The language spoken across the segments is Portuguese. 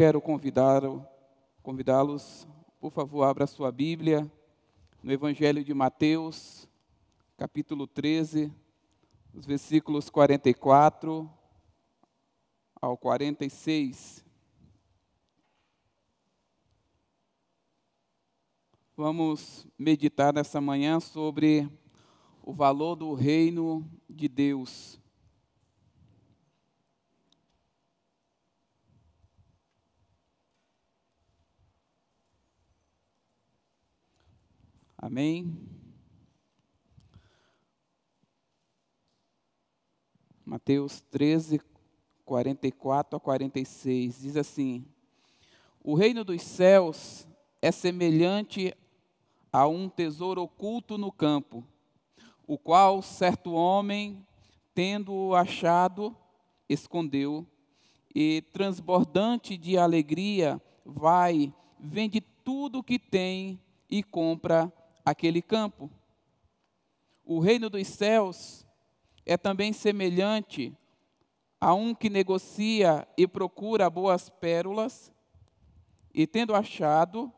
quero convidá-los, por favor, abra sua Bíblia no Evangelho de Mateus, capítulo 13, os versículos 44 ao 46. Vamos meditar nessa manhã sobre o valor do reino de Deus. Amém? Mateus 13, 44 a 46, diz assim: O reino dos céus é semelhante a um tesouro oculto no campo, o qual certo homem, tendo-o achado, escondeu, e transbordante de alegria, vai, vende tudo o que tem e compra aquele campo. O reino dos céus é também semelhante a um que negocia e procura boas pérolas, e tendo achado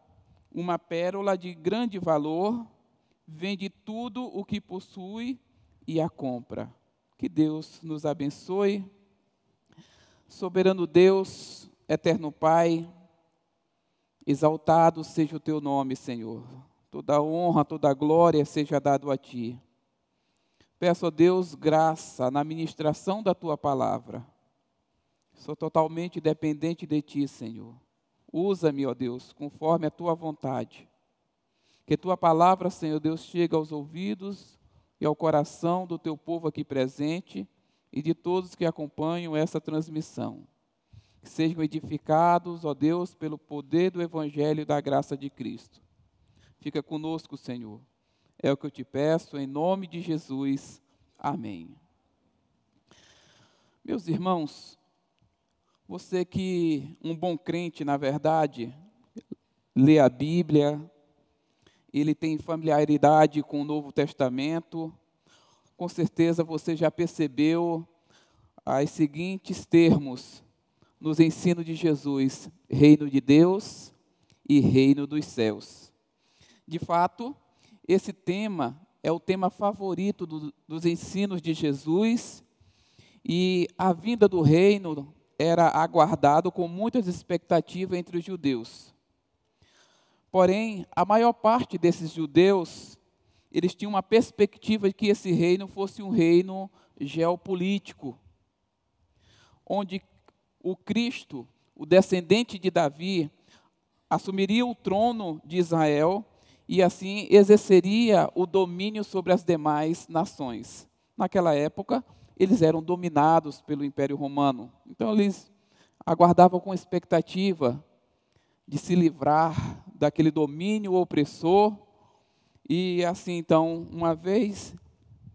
uma pérola de grande valor, vende tudo o que possui e a compra. Que Deus nos abençoe. Soberano Deus, eterno Pai, exaltado seja o teu nome, Senhor. Toda honra, toda glória seja dado a ti. Peço a Deus graça na ministração da tua palavra. Sou totalmente dependente de ti, Senhor. Usa-me, ó Deus, conforme a tua vontade. Que tua palavra, Senhor Deus, chegue aos ouvidos e ao coração do teu povo aqui presente e de todos que acompanham essa transmissão. Que sejam edificados, ó Deus, pelo poder do evangelho e da graça de Cristo. Fica conosco, Senhor. É o que eu te peço, em nome de Jesus. Amém. Meus irmãos, você que, um bom crente, na verdade, lê a Bíblia, ele tem familiaridade com o Novo Testamento, com certeza você já percebeu os seguintes termos nos ensinos de Jesus: reino de Deus e reino dos céus. De fato, esse tema é o tema favorito do, dos ensinos de Jesus e a vinda do reino era aguardado com muitas expectativas entre os judeus. Porém, a maior parte desses judeus, eles tinham uma perspectiva de que esse reino fosse um reino geopolítico, onde o Cristo, o descendente de Davi, assumiria o trono de Israel e assim exerceria o domínio sobre as demais nações. Naquela época, eles eram dominados pelo Império Romano. Então, eles aguardavam com expectativa de se livrar daquele domínio opressor e, assim, então, uma vez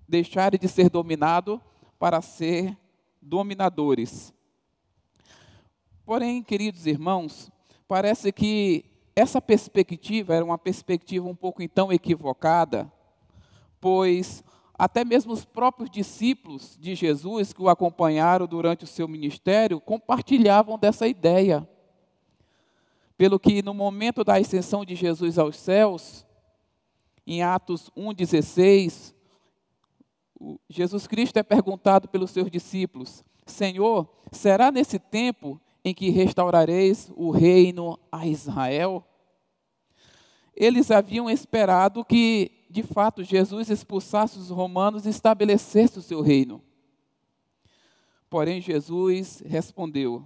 deixarem de ser dominado para ser dominadores. Porém, queridos irmãos, parece que essa perspectiva era uma perspectiva um pouco então equivocada, pois até mesmo os próprios discípulos de Jesus que o acompanharam durante o seu ministério compartilhavam dessa ideia. Pelo que no momento da ascensão de Jesus aos céus, em Atos 1,16, Jesus Cristo é perguntado pelos seus discípulos: Senhor, será nesse tempo em que restaurareis o reino a Israel. Eles haviam esperado que, de fato, Jesus expulsasse os romanos e estabelecesse o seu reino. Porém, Jesus respondeu: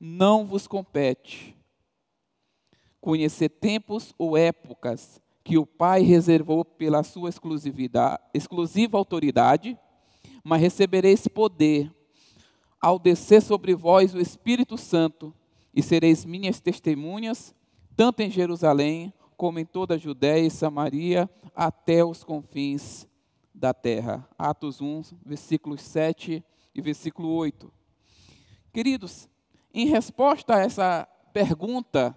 Não vos compete conhecer tempos ou épocas que o Pai reservou pela sua exclusiva autoridade, mas recebereis poder ao descer sobre vós o Espírito Santo, e sereis minhas testemunhas, tanto em Jerusalém, como em toda a Judéia e Samaria, até os confins da terra. Atos 1, versículos 7 e versículo 8. Queridos, em resposta a essa pergunta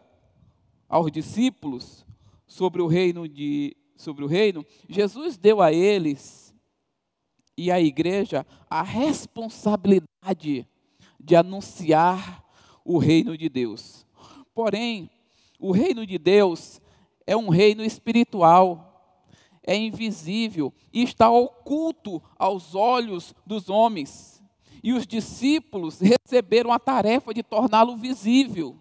aos discípulos sobre o reino de sobre o reino, Jesus deu a eles e a igreja a responsabilidade de anunciar o reino de Deus. Porém, o reino de Deus é um reino espiritual, é invisível e está oculto aos olhos dos homens. E os discípulos receberam a tarefa de torná-lo visível.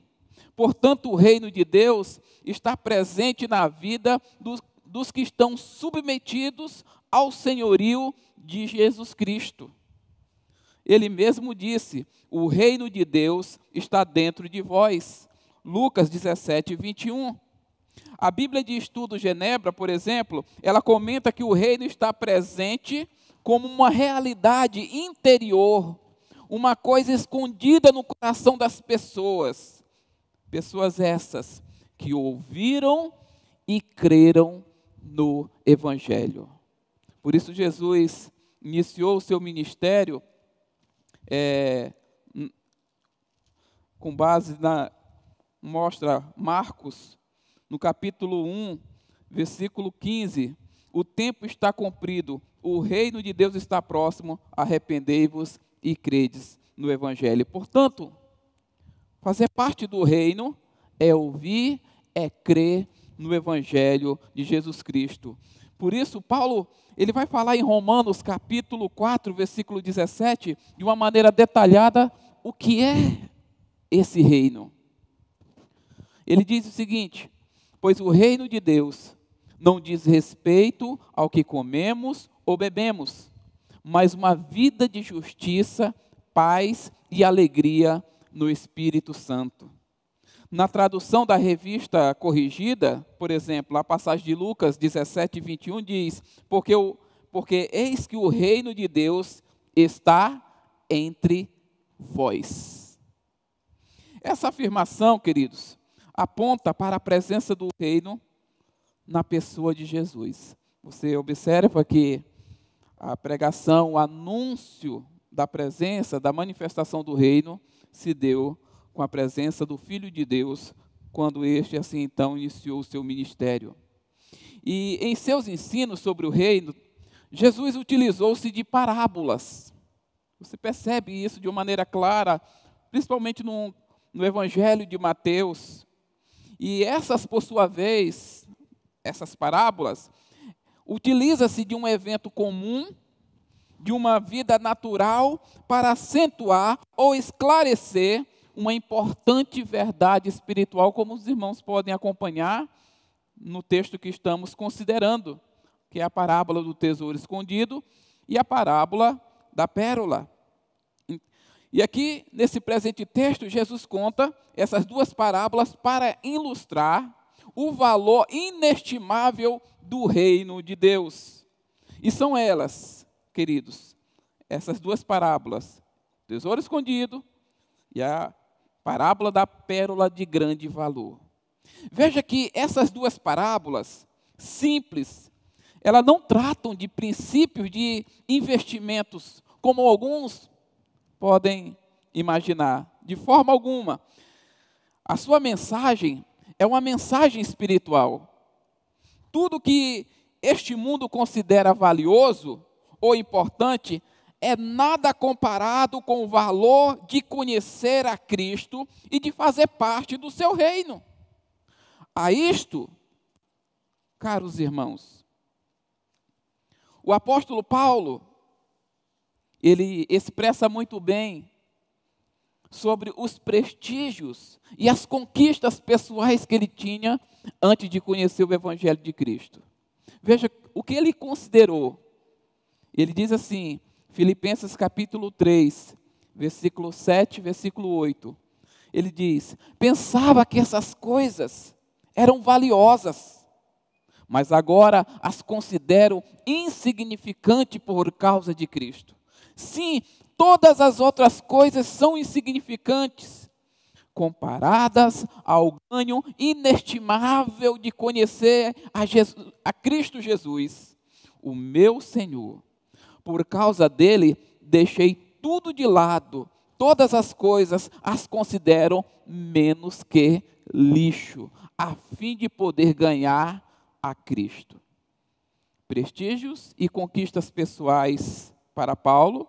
Portanto, o reino de Deus está presente na vida dos, dos que estão submetidos ao senhorio de Jesus Cristo. Ele mesmo disse: O reino de Deus está dentro de vós. Lucas 17, 21. A Bíblia de Estudo Genebra, por exemplo, ela comenta que o reino está presente como uma realidade interior, uma coisa escondida no coração das pessoas. Pessoas essas que ouviram e creram no Evangelho. Por isso, Jesus iniciou o seu ministério é, com base na. mostra Marcos, no capítulo 1, versículo 15: O tempo está cumprido, o reino de Deus está próximo, arrependei-vos e credes no Evangelho. Portanto, fazer parte do reino é ouvir, é crer no Evangelho de Jesus Cristo. Por isso, Paulo, ele vai falar em Romanos capítulo 4, versículo 17, de uma maneira detalhada, o que é esse reino. Ele diz o seguinte: Pois o reino de Deus não diz respeito ao que comemos ou bebemos, mas uma vida de justiça, paz e alegria no Espírito Santo. Na tradução da revista corrigida, por exemplo, a passagem de Lucas 17, 21 diz: Porque, o, porque eis que o reino de Deus está entre vós. Essa afirmação, queridos, aponta para a presença do reino na pessoa de Jesus. Você observa que a pregação, o anúncio da presença, da manifestação do reino, se deu com a presença do Filho de Deus, quando este assim então iniciou o seu ministério. E em seus ensinos sobre o reino, Jesus utilizou-se de parábolas. Você percebe isso de uma maneira clara, principalmente no, no Evangelho de Mateus. E essas, por sua vez, essas parábolas, utiliza-se de um evento comum, de uma vida natural, para acentuar ou esclarecer uma importante verdade espiritual, como os irmãos podem acompanhar no texto que estamos considerando, que é a parábola do tesouro escondido e a parábola da pérola. E aqui, nesse presente texto, Jesus conta essas duas parábolas para ilustrar o valor inestimável do reino de Deus. E são elas, queridos, essas duas parábolas: tesouro escondido e a parábola da pérola de grande valor. Veja que essas duas parábolas, simples, elas não tratam de princípios de investimentos, como alguns podem imaginar, de forma alguma. A sua mensagem é uma mensagem espiritual. Tudo que este mundo considera valioso ou importante é nada comparado com o valor de conhecer a Cristo e de fazer parte do seu reino. A isto, caros irmãos, o apóstolo Paulo ele expressa muito bem sobre os prestígios e as conquistas pessoais que ele tinha antes de conhecer o evangelho de Cristo. Veja o que ele considerou. Ele diz assim: Filipenses capítulo 3, versículo 7, versículo 8. Ele diz: Pensava que essas coisas eram valiosas, mas agora as considero insignificante por causa de Cristo. Sim, todas as outras coisas são insignificantes comparadas ao ganho inestimável de conhecer a, Jesus, a Cristo Jesus, o meu Senhor por causa dele, deixei tudo de lado, todas as coisas as considero menos que lixo, a fim de poder ganhar a Cristo. Prestígios e conquistas pessoais para Paulo,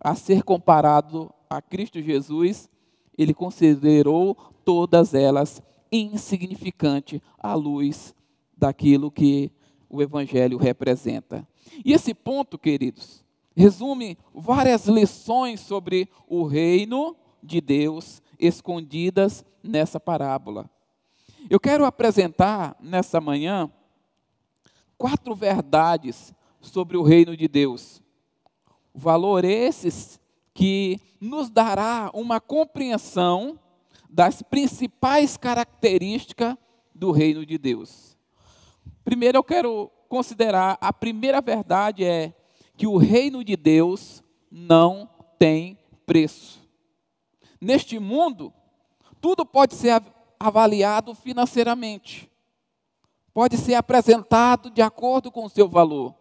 a ser comparado a Cristo Jesus, ele considerou todas elas insignificante à luz daquilo que o Evangelho representa. E esse ponto, queridos, resume várias lições sobre o reino de Deus escondidas nessa parábola. Eu quero apresentar nessa manhã quatro verdades sobre o reino de Deus. Valor esses que nos dará uma compreensão das principais características do reino de Deus. Primeiro eu quero considerar, a primeira verdade é que o reino de Deus não tem preço. Neste mundo, tudo pode ser avaliado financeiramente. Pode ser apresentado de acordo com o seu valor.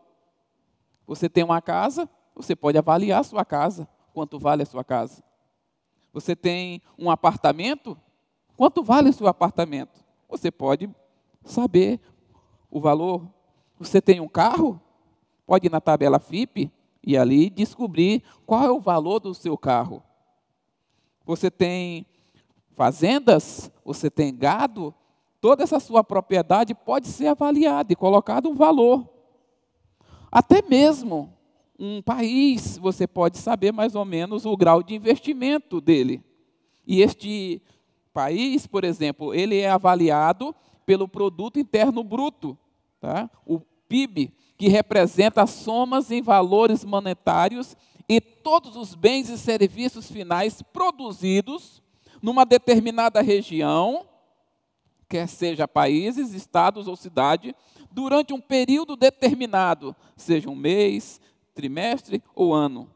Você tem uma casa, você pode avaliar a sua casa, quanto vale a sua casa. Você tem um apartamento, quanto vale o seu apartamento? Você pode saber o valor. Você tem um carro? Pode ir na tabela FIP e ali descobrir qual é o valor do seu carro. Você tem fazendas, você tem gado, toda essa sua propriedade pode ser avaliada e colocado um valor. Até mesmo um país, você pode saber mais ou menos o grau de investimento dele. E este país, por exemplo, ele é avaliado pelo produto interno bruto. Tá? O PIB, que representa somas em valores monetários e todos os bens e serviços finais produzidos numa determinada região, quer seja países, estados ou cidade, durante um período determinado, seja um mês, trimestre ou ano.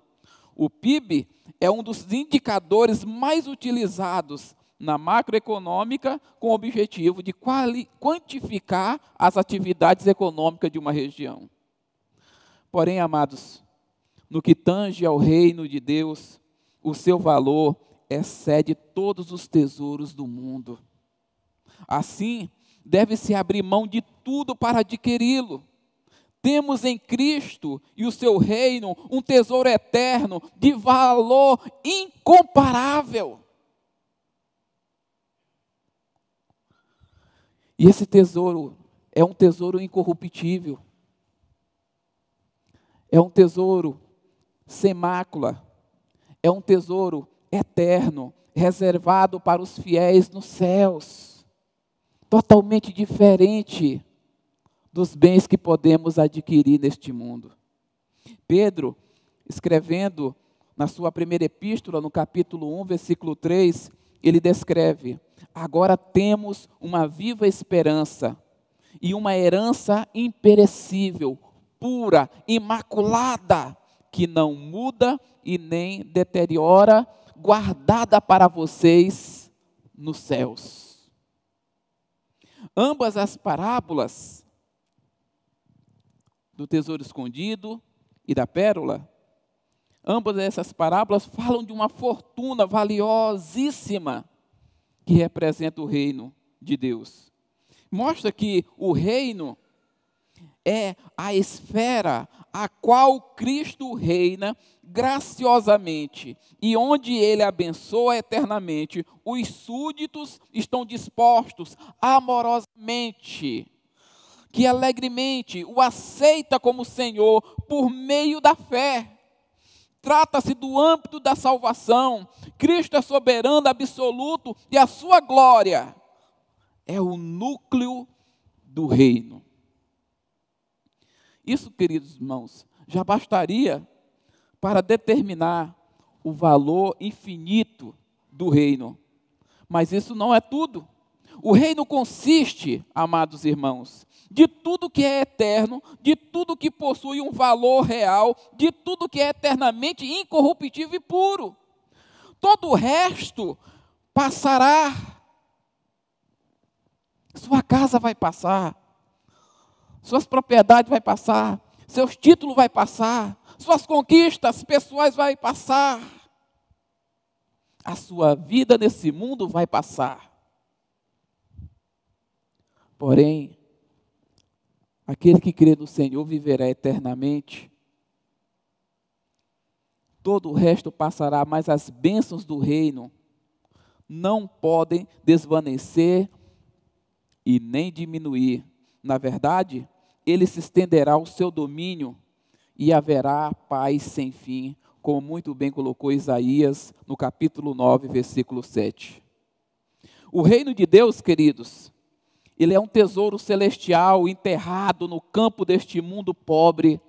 O PIB é um dos indicadores mais utilizados na macroeconômica com o objetivo de quantificar as atividades econômicas de uma região. Porém, amados, no que tange ao reino de Deus, o seu valor excede todos os tesouros do mundo. Assim, deve-se abrir mão de tudo para adquiri-lo. Temos em Cristo e o seu reino um tesouro eterno de valor incomparável. E esse tesouro é um tesouro incorruptível. É um tesouro sem mácula. É um tesouro eterno, reservado para os fiéis nos céus. Totalmente diferente dos bens que podemos adquirir neste mundo. Pedro, escrevendo na sua primeira epístola, no capítulo 1, versículo 3, ele descreve: agora temos uma viva esperança e uma herança imperecível, pura, imaculada, que não muda e nem deteriora, guardada para vocês nos céus. Ambas as parábolas do tesouro escondido e da pérola Ambas essas parábolas falam de uma fortuna valiosíssima que representa o reino de Deus. Mostra que o reino é a esfera a qual Cristo reina graciosamente e onde ele abençoa eternamente. Os súditos estão dispostos amorosamente, que alegremente o aceita como Senhor por meio da fé. Trata-se do âmbito da salvação. Cristo é soberano absoluto e a sua glória é o núcleo do reino. Isso, queridos irmãos, já bastaria para determinar o valor infinito do reino. Mas isso não é tudo. O reino consiste, amados irmãos, de tudo que é eterno, de tudo que possui um valor real, de tudo que é eternamente incorruptível e puro. Todo o resto passará. Sua casa vai passar. Suas propriedades vai passar, seus títulos vai passar, suas conquistas pessoais vai passar. A sua vida nesse mundo vai passar. Porém, Aquele que crê no Senhor viverá eternamente. Todo o resto passará, mas as bênçãos do reino não podem desvanecer e nem diminuir. Na verdade, ele se estenderá o seu domínio e haverá paz sem fim, como muito bem colocou Isaías no capítulo 9, versículo 7. O reino de Deus, queridos, ele é um tesouro celestial enterrado no campo deste mundo pobre,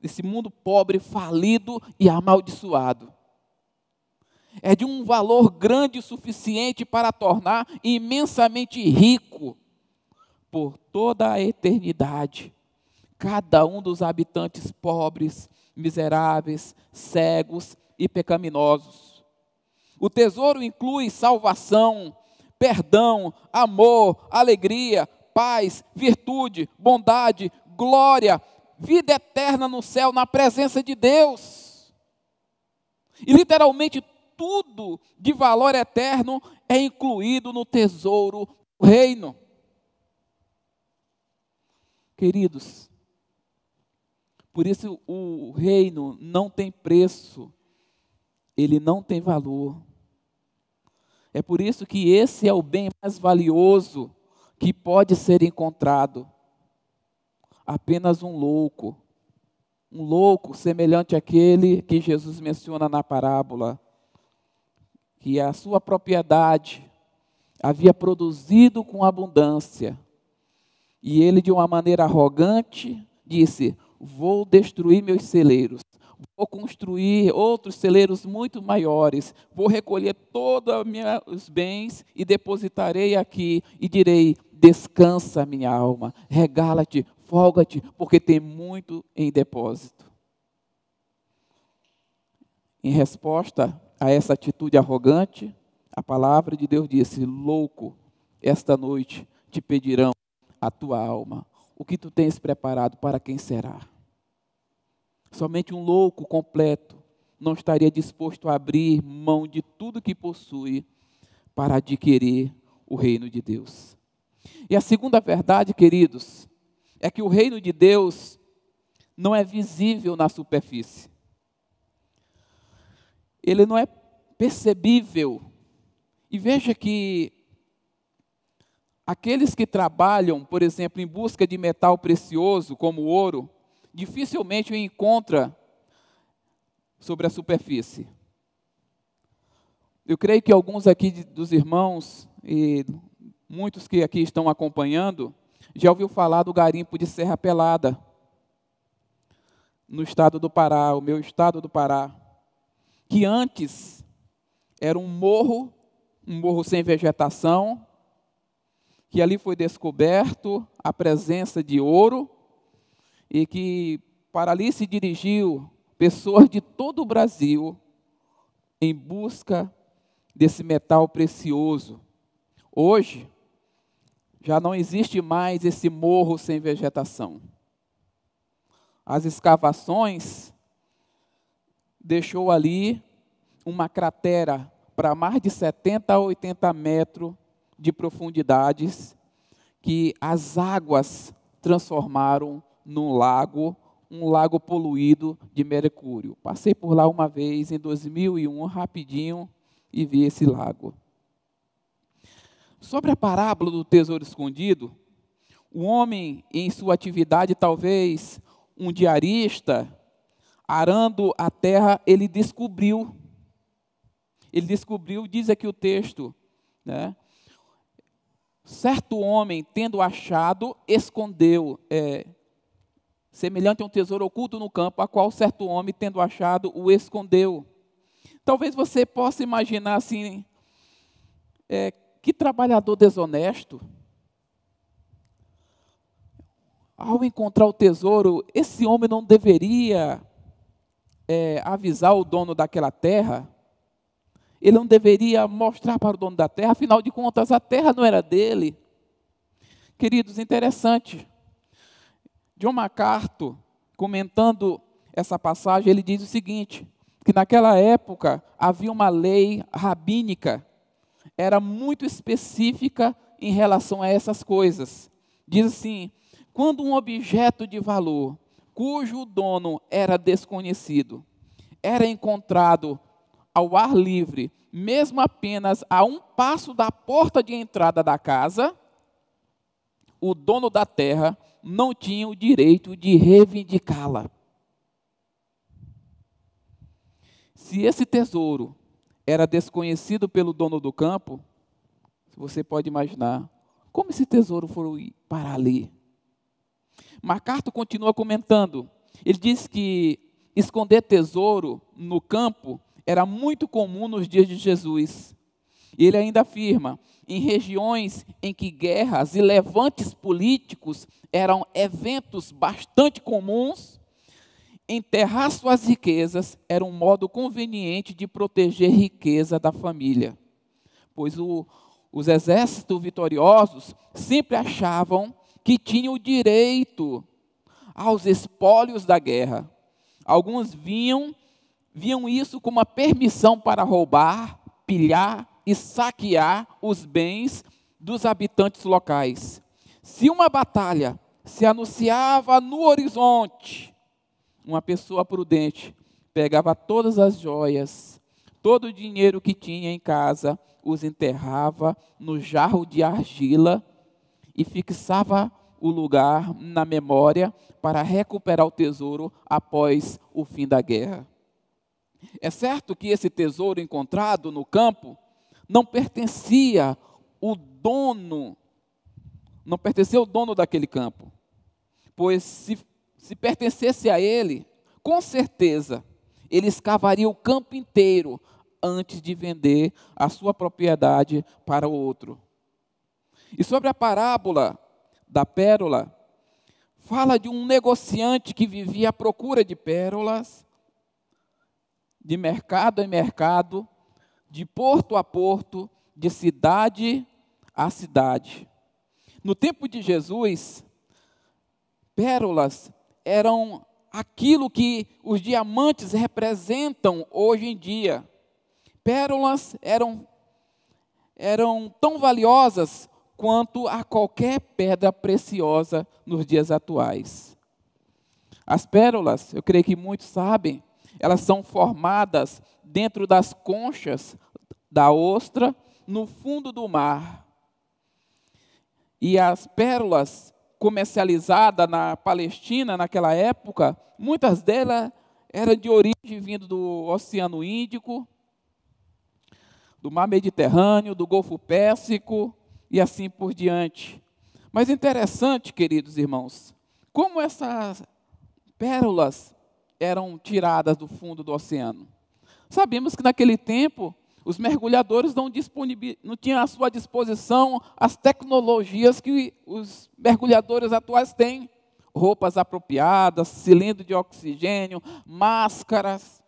desse mundo pobre, falido e amaldiçoado. É de um valor grande o suficiente para tornar imensamente rico por toda a eternidade cada um dos habitantes pobres, miseráveis, cegos e pecaminosos. O tesouro inclui salvação, perdão, amor, alegria, paz, virtude, bondade, glória, vida eterna no céu, na presença de Deus. E literalmente tudo de valor eterno é incluído no tesouro do reino. Queridos, por isso o reino não tem preço, ele não tem valor. É por isso que esse é o bem mais valioso que pode ser encontrado. Apenas um louco, um louco semelhante àquele que Jesus menciona na parábola, que a sua propriedade havia produzido com abundância. E ele, de uma maneira arrogante, disse: Vou destruir meus celeiros Vou construir outros celeiros muito maiores. Vou recolher todos os bens e depositarei aqui. E direi: Descansa, minha alma, regala-te, folga-te, porque tem muito em depósito. Em resposta a essa atitude arrogante, a palavra de Deus disse: Louco, esta noite te pedirão a tua alma. O que tu tens preparado para quem será? Somente um louco completo não estaria disposto a abrir mão de tudo que possui para adquirir o reino de Deus. E a segunda verdade, queridos, é que o reino de Deus não é visível na superfície. Ele não é percebível. E veja que aqueles que trabalham, por exemplo, em busca de metal precioso, como ouro, dificilmente o encontra sobre a superfície. Eu creio que alguns aqui dos irmãos e muitos que aqui estão acompanhando já ouviu falar do garimpo de Serra Pelada no estado do Pará, o meu estado do Pará, que antes era um morro, um morro sem vegetação, que ali foi descoberto a presença de ouro e que para ali se dirigiu pessoas de todo o Brasil em busca desse metal precioso. Hoje, já não existe mais esse morro sem vegetação. As escavações deixou ali uma cratera para mais de 70 a 80 metros de profundidades que as águas transformaram num lago, um lago poluído de mercúrio. Passei por lá uma vez em 2001, rapidinho, e vi esse lago. Sobre a parábola do tesouro escondido, o homem, em sua atividade, talvez um diarista, arando a terra, ele descobriu. Ele descobriu, diz aqui o texto, né? Certo homem, tendo achado, escondeu. É, semelhante a um tesouro oculto no campo, a qual certo homem, tendo achado, o escondeu. Talvez você possa imaginar assim: é, que trabalhador desonesto. Ao encontrar o tesouro, esse homem não deveria é, avisar o dono daquela terra, ele não deveria mostrar para o dono da terra, afinal de contas, a terra não era dele. Queridos, interessante John MacArthur, comentando essa passagem, ele diz o seguinte: que naquela época havia uma lei rabínica, era muito específica em relação a essas coisas. Diz assim: quando um objeto de valor, cujo dono era desconhecido, era encontrado ao ar livre, mesmo apenas a um passo da porta de entrada da casa, o dono da terra não tinha o direito de reivindicá-la. Se esse tesouro era desconhecido pelo dono do campo, você pode imaginar como esse tesouro foi para ali. MacArthur continua comentando. Ele diz que esconder tesouro no campo era muito comum nos dias de Jesus. E ele ainda afirma: em regiões em que guerras e levantes políticos eram eventos bastante comuns, enterrar suas riquezas era um modo conveniente de proteger riqueza da família, pois o, os exércitos vitoriosos sempre achavam que tinham o direito aos espólios da guerra. Alguns vinham viam isso como uma permissão para roubar, pilhar e saquear os bens dos habitantes locais. Se uma batalha se anunciava no horizonte, uma pessoa prudente pegava todas as joias, todo o dinheiro que tinha em casa, os enterrava no jarro de argila e fixava o lugar na memória para recuperar o tesouro após o fim da guerra. É certo que esse tesouro encontrado no campo não pertencia o dono, não pertencia o dono daquele campo. Pois se, se pertencesse a ele, com certeza ele escavaria o campo inteiro antes de vender a sua propriedade para o outro. E sobre a parábola da pérola, fala de um negociante que vivia à procura de pérolas, de mercado em mercado, de porto a porto, de cidade a cidade. No tempo de Jesus, pérolas eram aquilo que os diamantes representam hoje em dia. Pérolas eram, eram tão valiosas quanto a qualquer pedra preciosa nos dias atuais. As pérolas, eu creio que muitos sabem, elas são formadas dentro das conchas da ostra no fundo do mar. E as pérolas comercializadas na Palestina naquela época, muitas delas eram de origem vindo do Oceano Índico, do Mar Mediterrâneo, do Golfo Pérsico e assim por diante. Mas interessante, queridos irmãos, como essas pérolas eram tiradas do fundo do oceano. Sabemos que naquele tempo os mergulhadores não, não tinham à sua disposição as tecnologias que os mergulhadores atuais têm. Roupas apropriadas, cilindro de oxigênio, máscaras.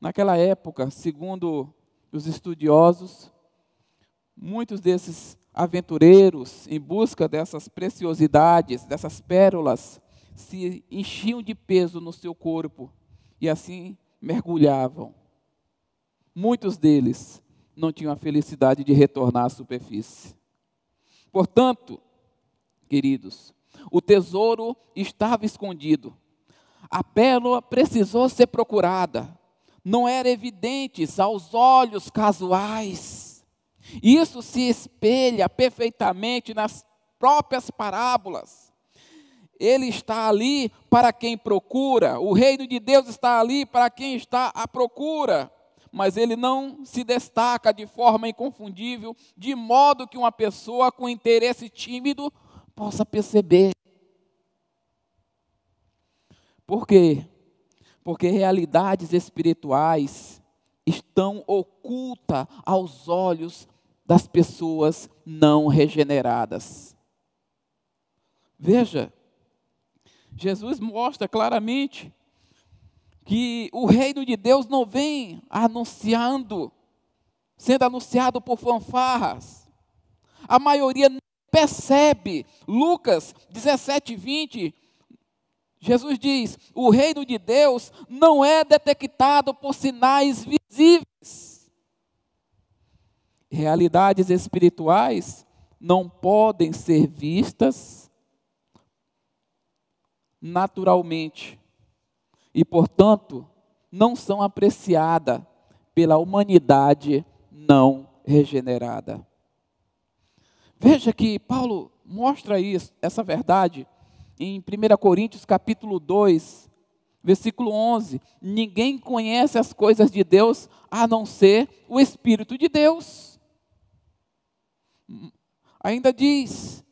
Naquela época, segundo os estudiosos, muitos desses aventureiros em busca dessas preciosidades, dessas pérolas, se enchiam de peso no seu corpo e assim mergulhavam muitos deles não tinham a felicidade de retornar à superfície. Portanto, queridos, o tesouro estava escondido. A pérola precisou ser procurada. Não era evidente aos olhos casuais. Isso se espelha perfeitamente nas próprias parábolas. Ele está ali para quem procura, o reino de Deus está ali para quem está à procura mas ele não se destaca de forma inconfundível, de modo que uma pessoa com interesse tímido possa perceber. Por quê? Porque realidades espirituais estão ocultas aos olhos das pessoas não regeneradas. Veja, Jesus mostra claramente que o reino de Deus não vem anunciando, sendo anunciado por fanfarras. A maioria não percebe. Lucas 17, 20. Jesus diz: o reino de Deus não é detectado por sinais visíveis. Realidades espirituais não podem ser vistas naturalmente e, portanto, não são apreciadas pela humanidade não regenerada. Veja que Paulo mostra isso, essa verdade em 1 Coríntios capítulo 2, versículo 11. Ninguém conhece as coisas de Deus a não ser o Espírito de Deus. Hum, ainda diz: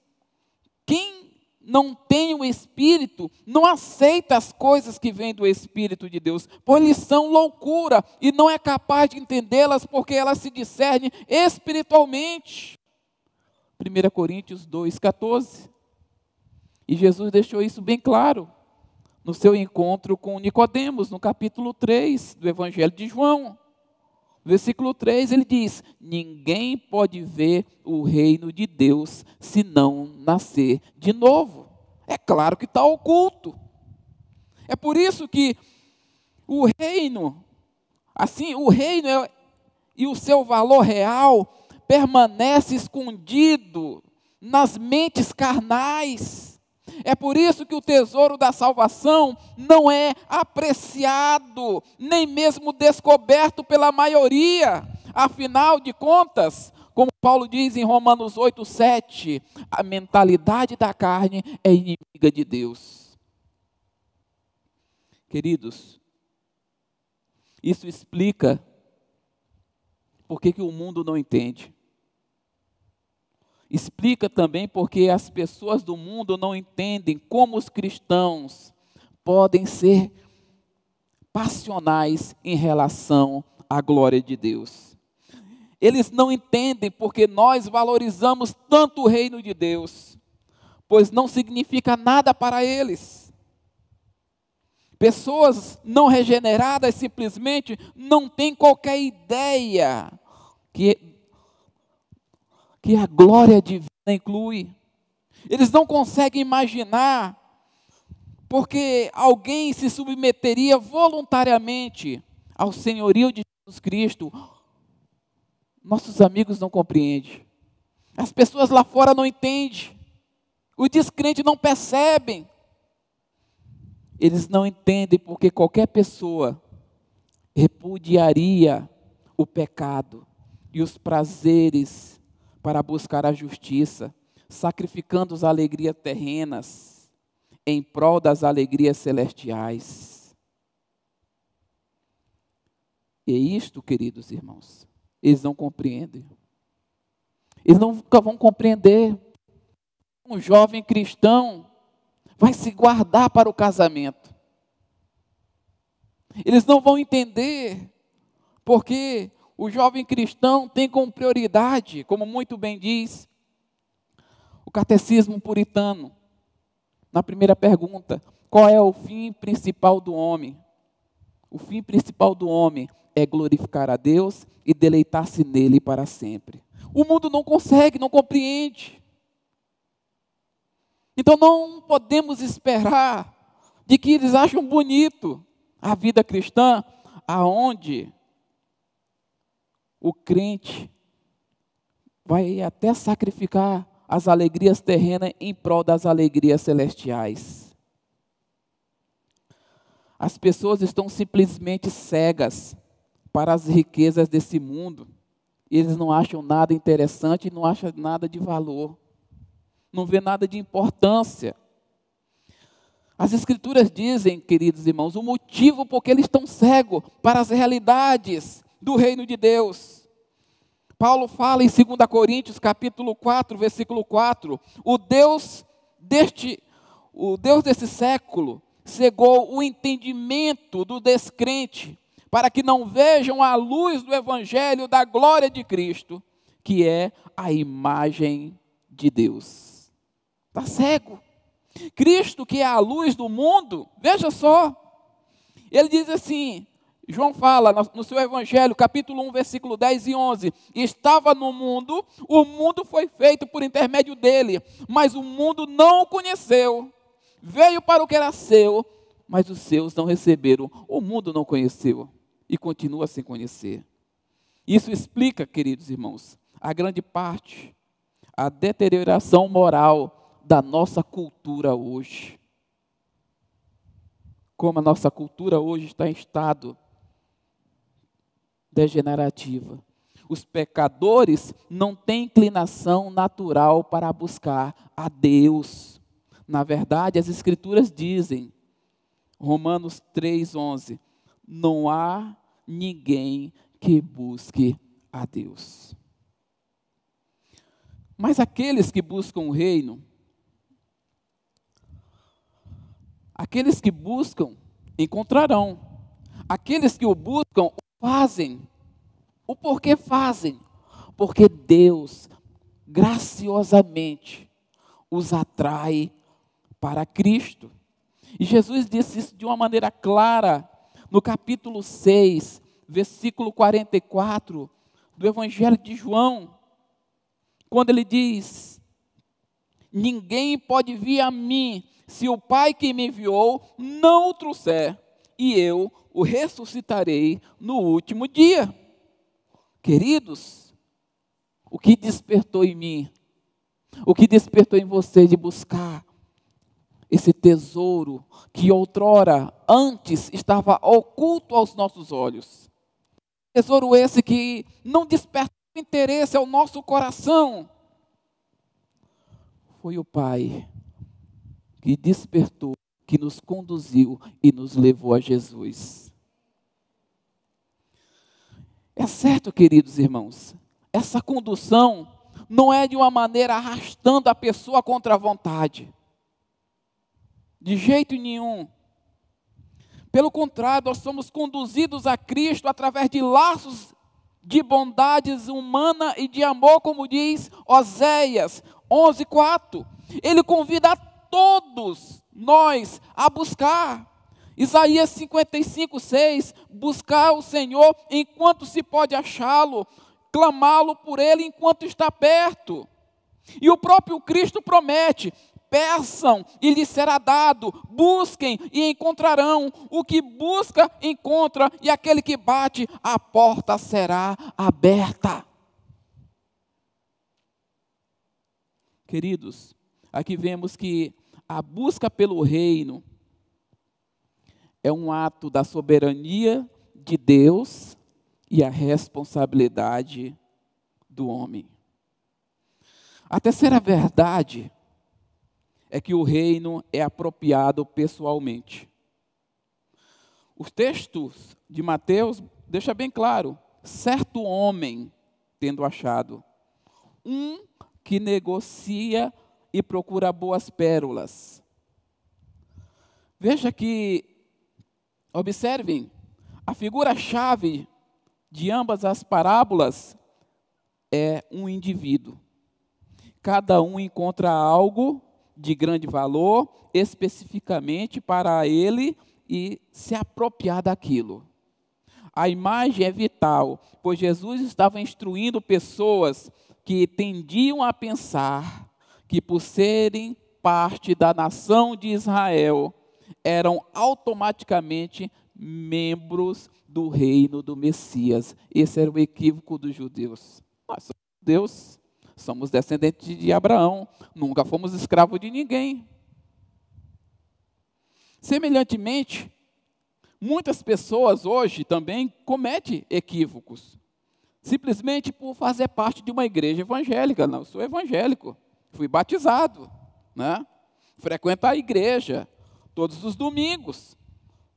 quem não tem o Espírito, não aceita as coisas que vêm do Espírito de Deus, pois lhe são loucura e não é capaz de entendê-las, porque elas se discernem espiritualmente. 1 Coríntios 2,14. E Jesus deixou isso bem claro no seu encontro com Nicodemos, no capítulo 3 do Evangelho de João. Versículo 3 ele diz: Ninguém pode ver o reino de Deus se não nascer de novo. É claro que está oculto. É por isso que o reino, assim, o reino é, e o seu valor real permanece escondido nas mentes carnais. É por isso que o tesouro da salvação não é apreciado, nem mesmo descoberto pela maioria. Afinal de contas, como Paulo diz em Romanos 8, 7, a mentalidade da carne é inimiga de Deus. Queridos, isso explica por que o mundo não entende. Explica também porque as pessoas do mundo não entendem como os cristãos podem ser passionais em relação à glória de Deus. Eles não entendem porque nós valorizamos tanto o reino de Deus, pois não significa nada para eles. Pessoas não regeneradas simplesmente não têm qualquer ideia que, que a glória divina inclui. Eles não conseguem imaginar porque alguém se submeteria voluntariamente ao senhorio de Jesus Cristo. Nossos amigos não compreendem. As pessoas lá fora não entendem. Os descrente não percebem. Eles não entendem porque qualquer pessoa repudiaria o pecado e os prazeres para buscar a justiça, sacrificando as alegrias terrenas em prol das alegrias celestiais. E é isto, queridos irmãos, eles não compreendem. Eles nunca vão compreender. Um jovem cristão vai se guardar para o casamento. Eles não vão entender porque o jovem cristão tem como prioridade, como muito bem diz o catecismo puritano, na primeira pergunta: qual é o fim principal do homem? O fim principal do homem é glorificar a Deus e deleitar-se nele para sempre. O mundo não consegue, não compreende. Então não podemos esperar de que eles acham bonito a vida cristã, aonde o crente vai até sacrificar as alegrias terrenas em prol das alegrias celestiais. As pessoas estão simplesmente cegas para as riquezas desse mundo. Eles não acham nada interessante, não acham nada de valor, não vê nada de importância. As escrituras dizem, queridos irmãos, o motivo por que eles estão cegos para as realidades do reino de Deus. Paulo fala em 2 Coríntios, capítulo 4, versículo 4, o Deus deste o Deus desse século cegou o entendimento do descrente, para que não vejam a luz do evangelho da glória de Cristo, que é a imagem de Deus. Está cego. Cristo, que é a luz do mundo, veja só, ele diz assim: João fala no seu Evangelho, capítulo 1, versículo 10 e 11: Estava no mundo, o mundo foi feito por intermédio dele, mas o mundo não o conheceu. Veio para o que era seu, mas os seus não receberam. O mundo não conheceu e continua sem conhecer. Isso explica, queridos irmãos, a grande parte, a deterioração moral da nossa cultura hoje. Como a nossa cultura hoje está em estado degenerativa. Os pecadores não têm inclinação natural para buscar a Deus. Na verdade, as Escrituras dizem, Romanos 3,11: não há ninguém que busque a Deus. Mas aqueles que buscam o reino, aqueles que buscam, encontrarão. Aqueles que o buscam, fazem. O porquê fazem? Porque Deus graciosamente os atrai para Cristo. E Jesus disse isso de uma maneira clara no capítulo 6, versículo 44 do Evangelho de João, quando ele diz: Ninguém pode vir a mim se o Pai que me enviou não o trouxer e eu o ressuscitarei no último dia. Queridos, o que despertou em mim, o que despertou em você de buscar esse tesouro que outrora, antes, estava oculto aos nossos olhos? Tesouro esse que não despertou interesse ao nosso coração. Foi o Pai que despertou que nos conduziu e nos levou a Jesus. É certo, queridos irmãos, essa condução não é de uma maneira arrastando a pessoa contra a vontade. De jeito nenhum. Pelo contrário, nós somos conduzidos a Cristo através de laços de bondades humana e de amor, como diz Oséias 11:4. Ele convida a todos, nós a buscar. Isaías 55, 6, buscar o Senhor enquanto se pode achá-lo, clamá-lo por ele enquanto está perto. E o próprio Cristo promete: peçam e lhe será dado, busquem e encontrarão. O que busca, encontra, e aquele que bate, a porta será aberta. Queridos, aqui vemos que a busca pelo reino é um ato da soberania de Deus e a responsabilidade do homem. A terceira verdade é que o reino é apropriado pessoalmente. Os textos de Mateus deixa bem claro: certo homem tendo achado, um que negocia e procura boas pérolas. Veja que, observem, a figura-chave de ambas as parábolas é um indivíduo. Cada um encontra algo de grande valor, especificamente para ele e se apropriar daquilo. A imagem é vital, pois Jesus estava instruindo pessoas que tendiam a pensar que, por serem parte da nação de Israel, eram automaticamente membros do reino do Messias. Esse era o equívoco dos judeus. Nós somos judeus, somos descendentes de Abraão, nunca fomos escravos de ninguém. Semelhantemente, muitas pessoas hoje também cometem equívocos, simplesmente por fazer parte de uma igreja evangélica. Não, eu sou evangélico fui batizado, né? frequento a igreja todos os domingos.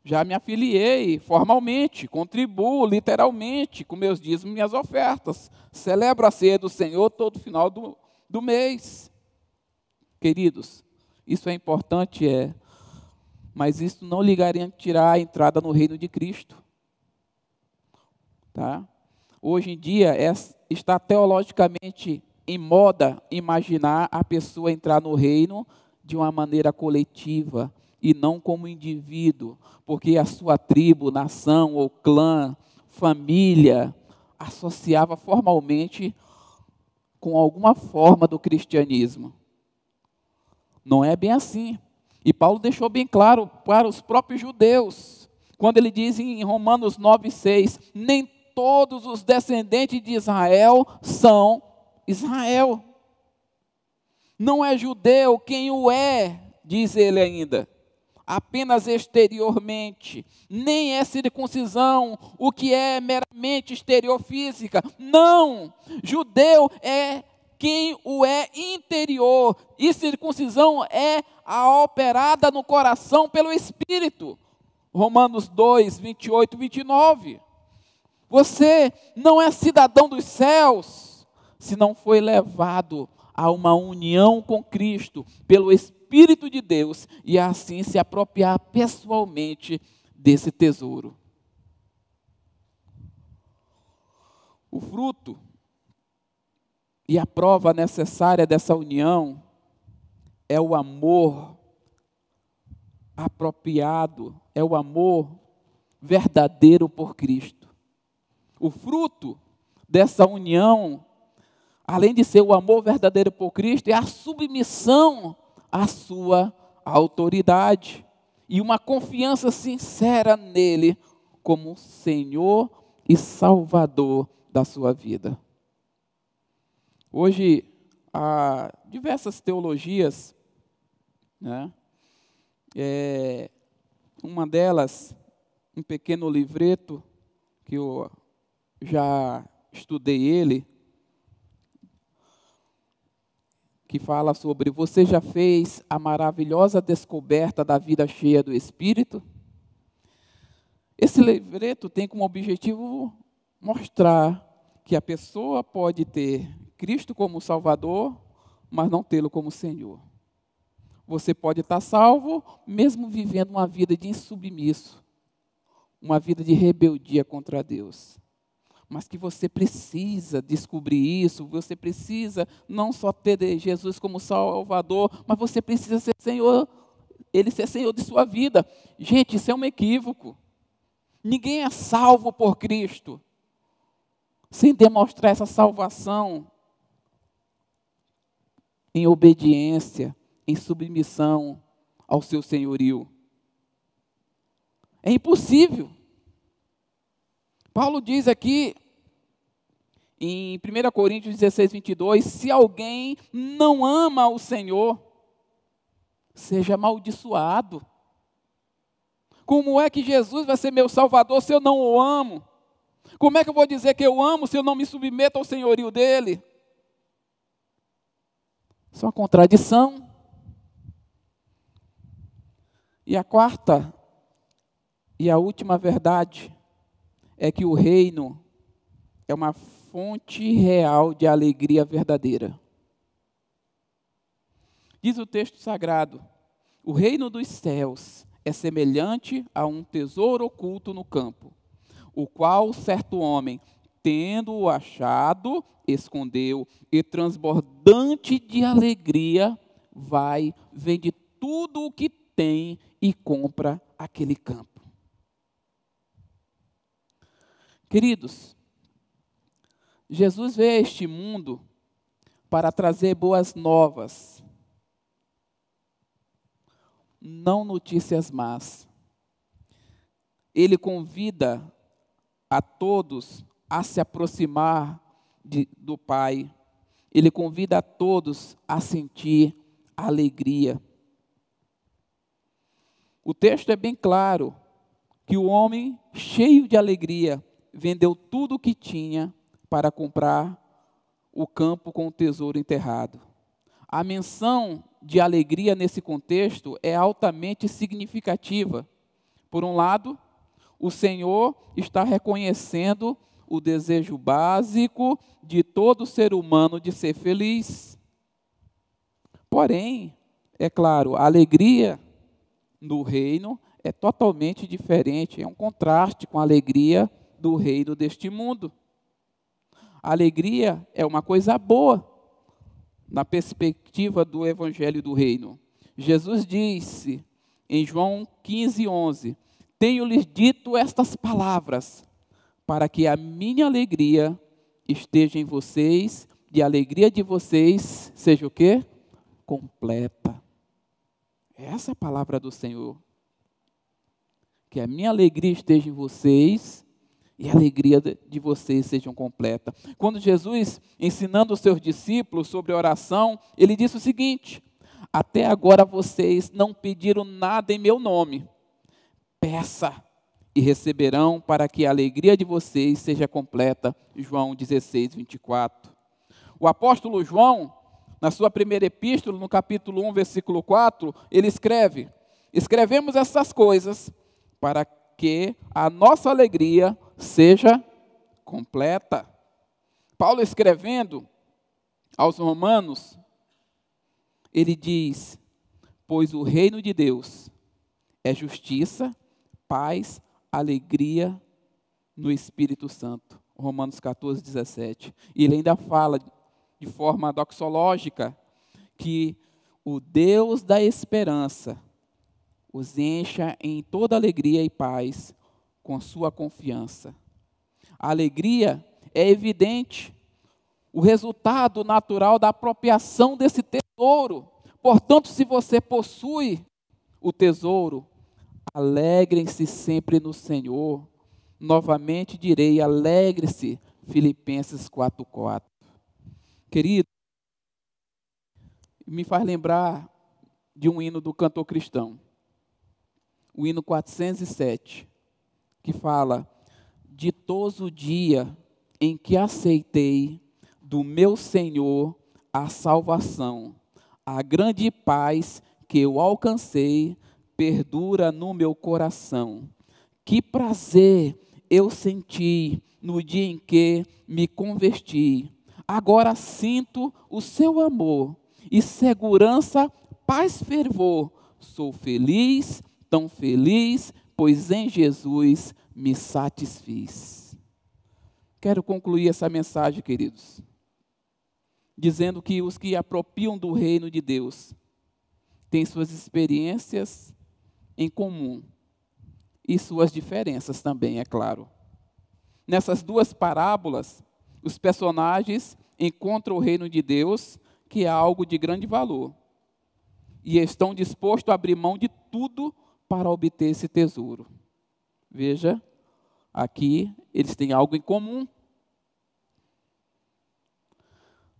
Já me afiliei formalmente, contribuo literalmente com meus dízimos e minhas ofertas. Celebro a ceia do Senhor todo final do, do mês. Queridos, isso é importante, é. Mas isso não lhe garantirá a entrada no reino de Cristo. Tá? Hoje em dia é, está teologicamente em moda imaginar a pessoa entrar no reino de uma maneira coletiva e não como indivíduo, porque a sua tribo, nação ou clã, família, associava formalmente com alguma forma do cristianismo. Não é bem assim. E Paulo deixou bem claro para os próprios judeus, quando ele diz em Romanos 9,6: Nem todos os descendentes de Israel são Israel. Não é judeu quem o é, diz ele ainda, apenas exteriormente. Nem é circuncisão o que é meramente exterior física. Não! Judeu é quem o é interior, e circuncisão é a operada no coração pelo Espírito. Romanos 2, 28 e 29. Você não é cidadão dos céus se não foi levado a uma união com Cristo pelo Espírito de Deus e assim se apropriar pessoalmente desse tesouro. O fruto e a prova necessária dessa união é o amor apropriado, é o amor verdadeiro por Cristo. O fruto dessa união além de ser o amor verdadeiro por Cristo, é a submissão à sua autoridade e uma confiança sincera nele como Senhor e Salvador da sua vida. Hoje, há diversas teologias, né? É, uma delas, um pequeno livreto, que eu já estudei ele, que fala sobre você já fez a maravilhosa descoberta da vida cheia do Espírito. Esse livreto tem como objetivo mostrar que a pessoa pode ter Cristo como Salvador, mas não tê-lo como Senhor. Você pode estar salvo, mesmo vivendo uma vida de insubmisso, uma vida de rebeldia contra Deus mas que você precisa descobrir isso, você precisa não só ter Jesus como Salvador, mas você precisa ser Senhor, Ele ser Senhor de sua vida. Gente, isso é um equívoco. Ninguém é salvo por Cristo sem demonstrar essa salvação em obediência, em submissão ao seu senhorio. É impossível. Paulo diz aqui em 1 Coríntios 16, 22, se alguém não ama o Senhor, seja amaldiçoado. Como é que Jesus vai ser meu salvador se eu não o amo? Como é que eu vou dizer que eu amo se eu não me submeto ao senhorio dele? Isso é uma contradição. E a quarta e a última verdade é que o reino é uma fonte real de alegria verdadeira. Diz o texto sagrado: o reino dos céus é semelhante a um tesouro oculto no campo, o qual certo homem, tendo-o achado, escondeu, e transbordante de alegria, vai, vende tudo o que tem e compra aquele campo. Queridos, Jesus veio a este mundo para trazer boas novas, não notícias más. Ele convida a todos a se aproximar de, do Pai. Ele convida a todos a sentir alegria. O texto é bem claro que o homem, cheio de alegria, vendeu tudo o que tinha para comprar o campo com o tesouro enterrado. A menção de alegria nesse contexto é altamente significativa. Por um lado, o Senhor está reconhecendo o desejo básico de todo ser humano de ser feliz. Porém, é claro, a alegria no reino é totalmente diferente, é um contraste com a alegria do reino deste mundo. A alegria é uma coisa boa na perspectiva do evangelho do reino. Jesus disse em João 15, 11: Tenho-lhes dito estas palavras, para que a minha alegria esteja em vocês e a alegria de vocês seja o quê? Completa. Essa é a palavra do Senhor. Que a minha alegria esteja em vocês e a alegria de vocês sejam completa. Quando Jesus, ensinando os seus discípulos sobre oração, ele disse o seguinte: Até agora vocês não pediram nada em meu nome. Peça e receberão para que a alegria de vocês seja completa. João 16, 24. O apóstolo João, na sua primeira epístola, no capítulo 1, versículo 4, ele escreve: Escrevemos essas coisas para que a nossa alegria seja completa. Paulo escrevendo aos Romanos, ele diz: Pois o reino de Deus é justiça, paz, alegria no Espírito Santo. Romanos 14, 17. E ele ainda fala de forma doxológica que o Deus da esperança os encha em toda alegria e paz com a sua confiança. A alegria é evidente, o resultado natural da apropriação desse tesouro. Portanto, se você possui o tesouro, alegrem-se sempre no Senhor. Novamente direi, alegre-se, Filipenses 4:4. Querido, me faz lembrar de um hino do cantor cristão. O hino 407 que fala: Ditoso dia em que aceitei do meu Senhor a salvação, a grande paz que eu alcancei perdura no meu coração. Que prazer eu senti no dia em que me converti. Agora sinto o seu amor e segurança, paz, fervor. Sou feliz, tão feliz pois em Jesus me satisfiz. Quero concluir essa mensagem, queridos, dizendo que os que apropriam do reino de Deus têm suas experiências em comum e suas diferenças também, é claro. Nessas duas parábolas, os personagens encontram o reino de Deus, que é algo de grande valor, e estão dispostos a abrir mão de tudo para obter esse tesouro. Veja, aqui eles têm algo em comum.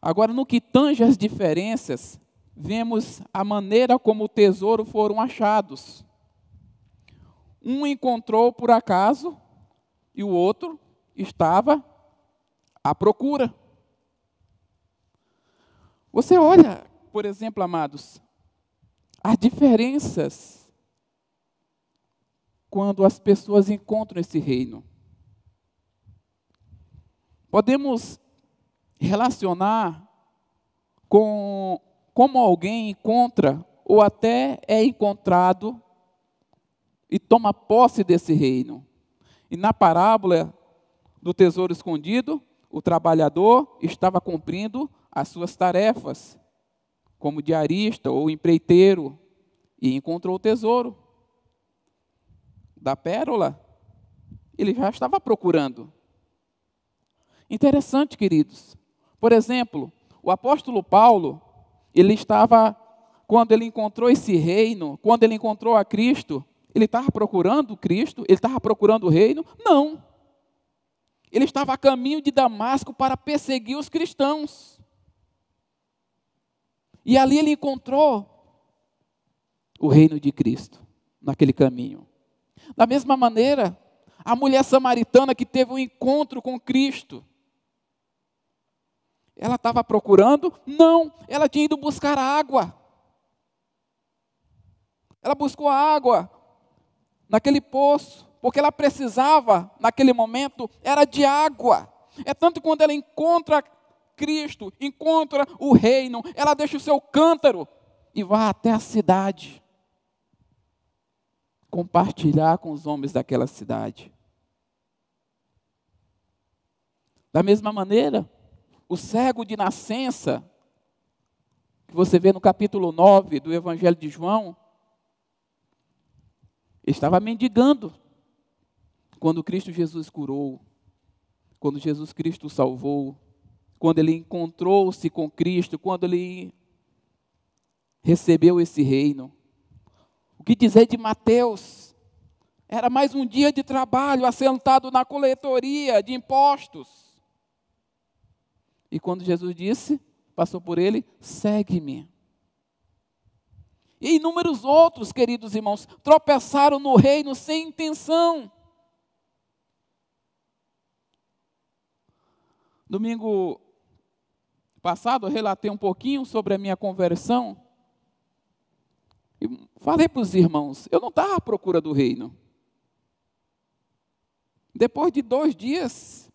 Agora, no que tange as diferenças, vemos a maneira como o tesouro foram achados. Um encontrou por acaso e o outro estava à procura. Você olha, por exemplo, amados, as diferenças quando as pessoas encontram esse reino. Podemos relacionar com como alguém encontra ou até é encontrado e toma posse desse reino. E na parábola do tesouro escondido, o trabalhador estava cumprindo as suas tarefas, como diarista ou empreiteiro, e encontrou o tesouro da pérola, ele já estava procurando. Interessante, queridos. Por exemplo, o apóstolo Paulo, ele estava, quando ele encontrou esse reino, quando ele encontrou a Cristo, ele estava procurando Cristo, ele estava procurando o reino? Não. Ele estava a caminho de Damasco para perseguir os cristãos. E ali ele encontrou o reino de Cristo, naquele caminho. Da mesma maneira, a mulher samaritana que teve um encontro com Cristo, ela estava procurando? Não, ela tinha ido buscar água. Ela buscou água naquele poço, porque ela precisava, naquele momento, era de água. É tanto quando ela encontra Cristo, encontra o reino, ela deixa o seu cântaro e vai até a cidade compartilhar com os homens daquela cidade. Da mesma maneira, o cego de nascença, que você vê no capítulo 9 do Evangelho de João, estava mendigando quando Cristo Jesus curou, quando Jesus Cristo salvou, quando ele encontrou-se com Cristo, quando ele recebeu esse reino. O que dizer de Mateus? Era mais um dia de trabalho assentado na coletoria de impostos. E quando Jesus disse, passou por ele, segue-me. E inúmeros outros, queridos irmãos, tropeçaram no reino sem intenção. Domingo passado, eu relatei um pouquinho sobre a minha conversão Falei para os irmãos, eu não estava à procura do reino. Depois de dois dias,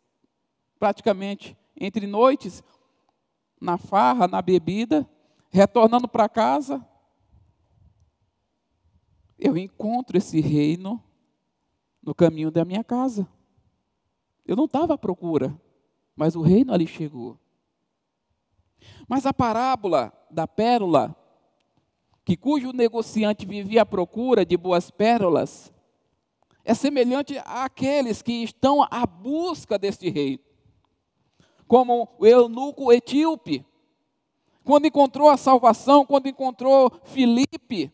praticamente, entre noites, na farra, na bebida, retornando para casa, eu encontro esse reino no caminho da minha casa. Eu não estava à procura, mas o reino ali chegou. Mas a parábola da pérola que cujo negociante vivia à procura de boas pérolas, é semelhante àqueles que estão à busca deste rei. Como o eunuco etíope, quando encontrou a salvação, quando encontrou Filipe,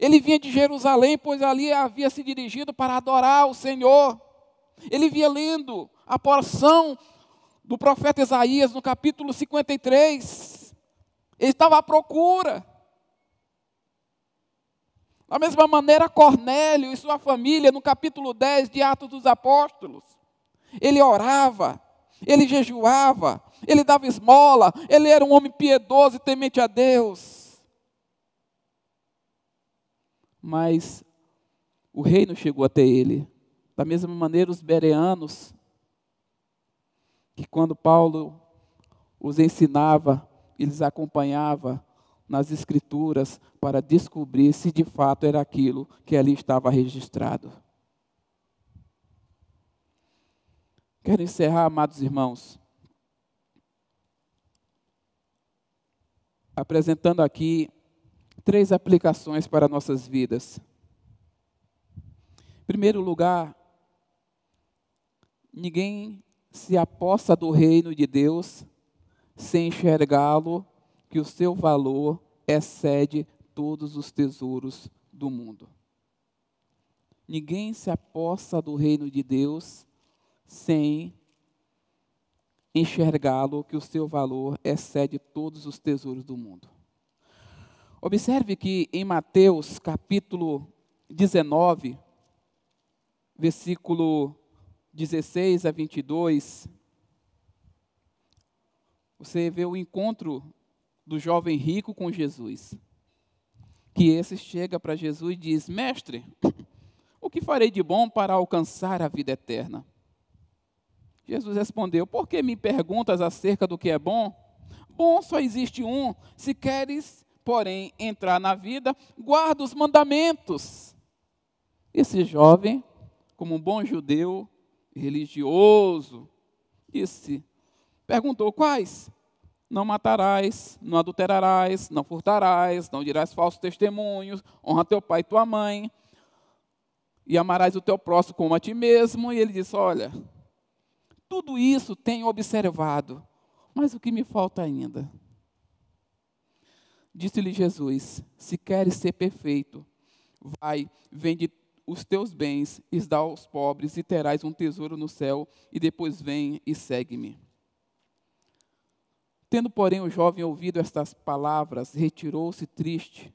ele vinha de Jerusalém, pois ali havia se dirigido para adorar o Senhor. Ele vinha lendo a porção do profeta Isaías no capítulo 53. Ele estava à procura. Da mesma maneira, Cornélio e sua família, no capítulo 10 de Atos dos Apóstolos, ele orava, ele jejuava, ele dava esmola, ele era um homem piedoso e temente a Deus. Mas o reino chegou até ele. Da mesma maneira, os bereanos, que quando Paulo os ensinava, eles acompanhava, nas Escrituras para descobrir se de fato era aquilo que ali estava registrado. Quero encerrar, amados irmãos, apresentando aqui três aplicações para nossas vidas. Em primeiro lugar, ninguém se aposta do reino de Deus sem enxergá-lo que o seu valor excede todos os tesouros do mundo. Ninguém se aposta do reino de Deus sem enxergá-lo, que o seu valor excede todos os tesouros do mundo. Observe que em Mateus capítulo 19, versículo 16 a 22, você vê o encontro do jovem rico com Jesus. Que esse chega para Jesus e diz: Mestre, o que farei de bom para alcançar a vida eterna? Jesus respondeu: Por que me perguntas acerca do que é bom? Bom só existe um. Se queres, porém, entrar na vida, guarda os mandamentos. Esse jovem, como um bom judeu religioso, disse: Perguntou quais? não matarás, não adulterarás, não furtarás, não dirás falsos testemunhos, honra teu pai e tua mãe, e amarás o teu próximo como a ti mesmo. E ele disse: Olha, tudo isso tenho observado, mas o que me falta ainda? Disse-lhe Jesus: Se queres ser perfeito, vai, vende os teus bens e dá aos pobres, e terás um tesouro no céu, e depois vem e segue-me. Tendo, porém, o jovem ouvido estas palavras, retirou-se triste,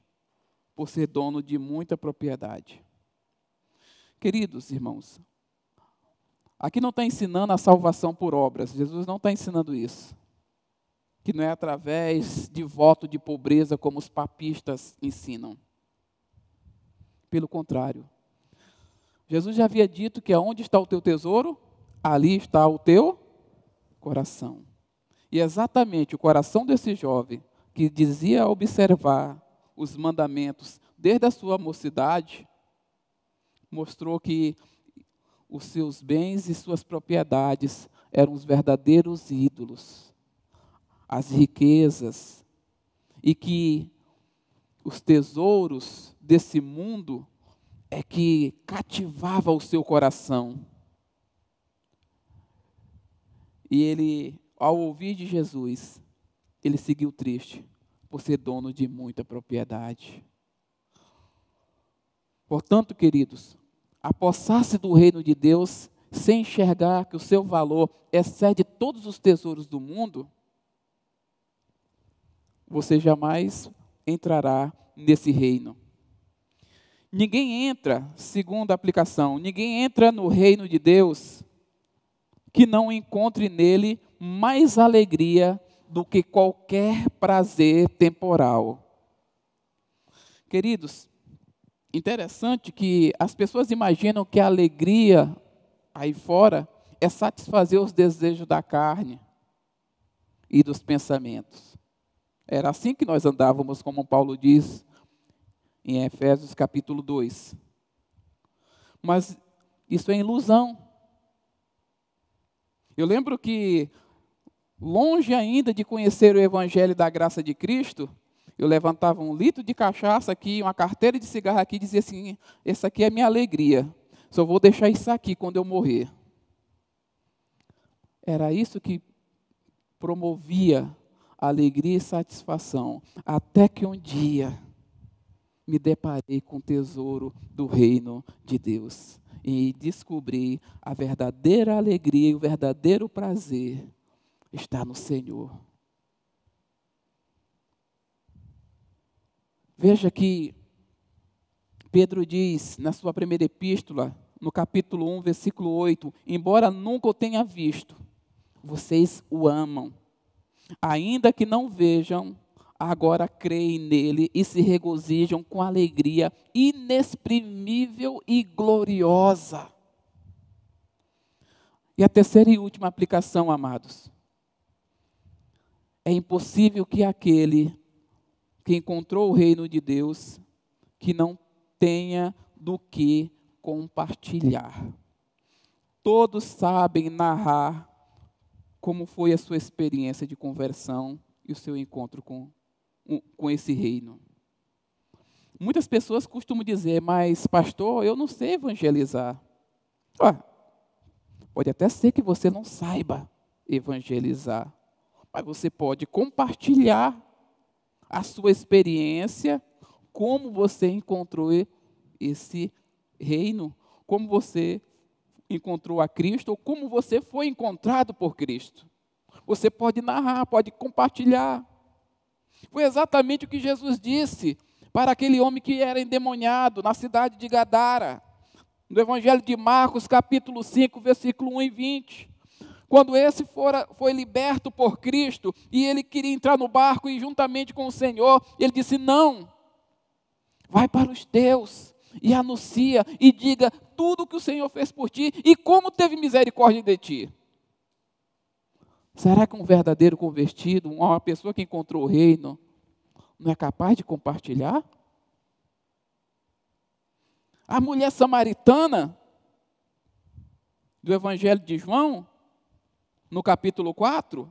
por ser dono de muita propriedade. Queridos irmãos, aqui não está ensinando a salvação por obras, Jesus não está ensinando isso. Que não é através de voto de pobreza, como os papistas ensinam. Pelo contrário, Jesus já havia dito que aonde está o teu tesouro, ali está o teu coração. E exatamente o coração desse jovem, que dizia observar os mandamentos desde a sua mocidade, mostrou que os seus bens e suas propriedades eram os verdadeiros ídolos, as riquezas, e que os tesouros desse mundo é que cativava o seu coração. E ele ao ouvir de Jesus, ele seguiu triste por ser dono de muita propriedade. Portanto, queridos, apossar-se do reino de Deus sem enxergar que o seu valor excede todos os tesouros do mundo, você jamais entrará nesse reino. Ninguém entra, segundo a aplicação, ninguém entra no reino de Deus que não encontre nele mais alegria do que qualquer prazer temporal. Queridos, interessante que as pessoas imaginam que a alegria aí fora é satisfazer os desejos da carne e dos pensamentos. Era assim que nós andávamos, como Paulo diz em Efésios capítulo 2. Mas isso é ilusão. Eu lembro que longe ainda de conhecer o evangelho da graça de Cristo, eu levantava um litro de cachaça aqui, uma carteira de cigarro aqui e dizia assim: essa aqui é minha alegria. Só vou deixar isso aqui quando eu morrer. Era isso que promovia alegria e satisfação, até que um dia me deparei com o tesouro do reino de Deus e descobri a verdadeira alegria e o verdadeiro prazer está no Senhor. Veja que Pedro diz na sua primeira epístola, no capítulo 1, versículo 8: Embora nunca o tenha visto, vocês o amam. Ainda que não vejam, agora creem nele e se regozijam com alegria inexprimível e gloriosa. E a terceira e última aplicação, amados é impossível que aquele que encontrou o reino de Deus que não tenha do que compartilhar. Todos sabem narrar como foi a sua experiência de conversão e o seu encontro com, com esse reino. Muitas pessoas costumam dizer, mas pastor, eu não sei evangelizar. Ah, pode até ser que você não saiba evangelizar. Mas você pode compartilhar a sua experiência, como você encontrou esse reino, como você encontrou a Cristo, ou como você foi encontrado por Cristo. Você pode narrar, pode compartilhar. Foi exatamente o que Jesus disse para aquele homem que era endemoniado na cidade de Gadara, no Evangelho de Marcos, capítulo 5, versículo 1 e 20. Quando esse fora, foi liberto por Cristo e ele queria entrar no barco e juntamente com o Senhor, ele disse: Não, vai para os teus e anuncia e diga tudo o que o Senhor fez por ti e como teve misericórdia de ti. Será que um verdadeiro convertido, uma pessoa que encontrou o reino, não é capaz de compartilhar? A mulher samaritana do Evangelho de João, no capítulo 4,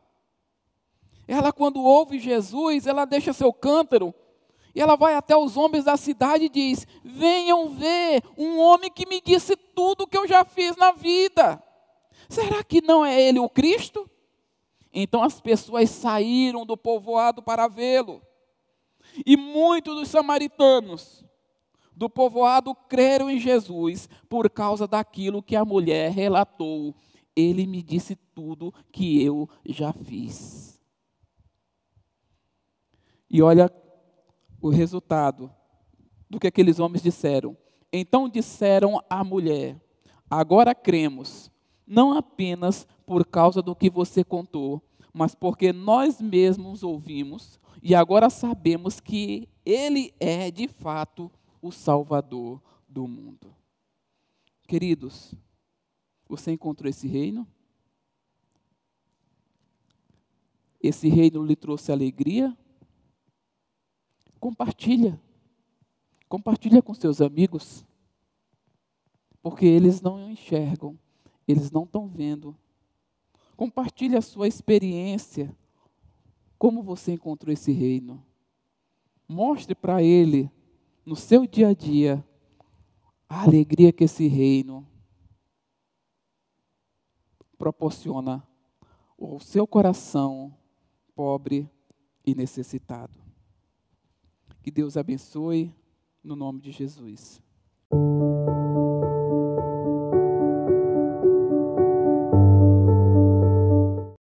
ela, quando ouve Jesus, ela deixa seu cântaro e ela vai até os homens da cidade e diz: Venham ver um homem que me disse tudo o que eu já fiz na vida. Será que não é ele o Cristo? Então as pessoas saíram do povoado para vê-lo. E muitos dos samaritanos do povoado creram em Jesus por causa daquilo que a mulher relatou ele me disse tudo que eu já fiz. E olha o resultado do que aqueles homens disseram. Então disseram à mulher: Agora cremos, não apenas por causa do que você contou, mas porque nós mesmos ouvimos e agora sabemos que Ele é de fato o Salvador do mundo. Queridos, você encontrou esse reino? Esse reino lhe trouxe alegria? Compartilha. Compartilha com seus amigos. Porque eles não enxergam, eles não estão vendo. Compartilhe a sua experiência. Como você encontrou esse reino? Mostre para ele, no seu dia a dia, a alegria que esse reino proporciona ao seu coração pobre e necessitado. Que Deus abençoe no nome de Jesus.